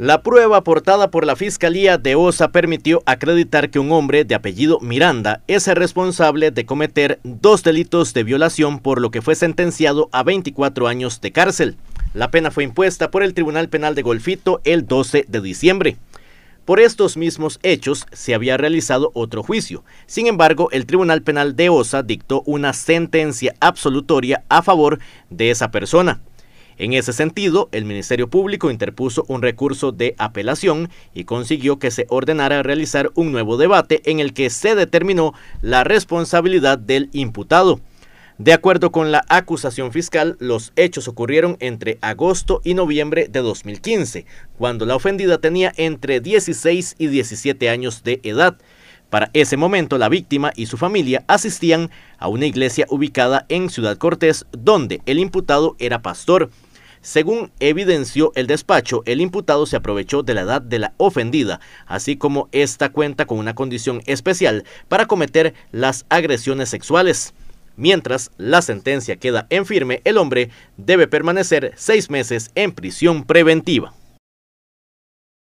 La prueba aportada por la Fiscalía de Osa permitió acreditar que un hombre de apellido Miranda es el responsable de cometer dos delitos de violación por lo que fue sentenciado a 24 años de cárcel. La pena fue impuesta por el Tribunal Penal de Golfito el 12 de diciembre. Por estos mismos hechos se había realizado otro juicio. Sin embargo, el Tribunal Penal de Osa dictó una sentencia absolutoria a favor de esa persona. En ese sentido, el Ministerio Público interpuso un recurso de apelación y consiguió que se ordenara realizar un nuevo debate en el que se determinó la responsabilidad del imputado. De acuerdo con la acusación fiscal, los hechos ocurrieron entre agosto y noviembre de 2015, cuando la ofendida tenía entre 16 y 17 años de edad. Para ese momento, la víctima y su familia asistían a una iglesia ubicada en Ciudad Cortés, donde el imputado era pastor. Según evidenció el despacho, el imputado se aprovechó de la edad de la ofendida, así como esta cuenta con una condición especial para cometer las agresiones sexuales. Mientras la sentencia queda en firme, el hombre debe permanecer seis meses en prisión preventiva.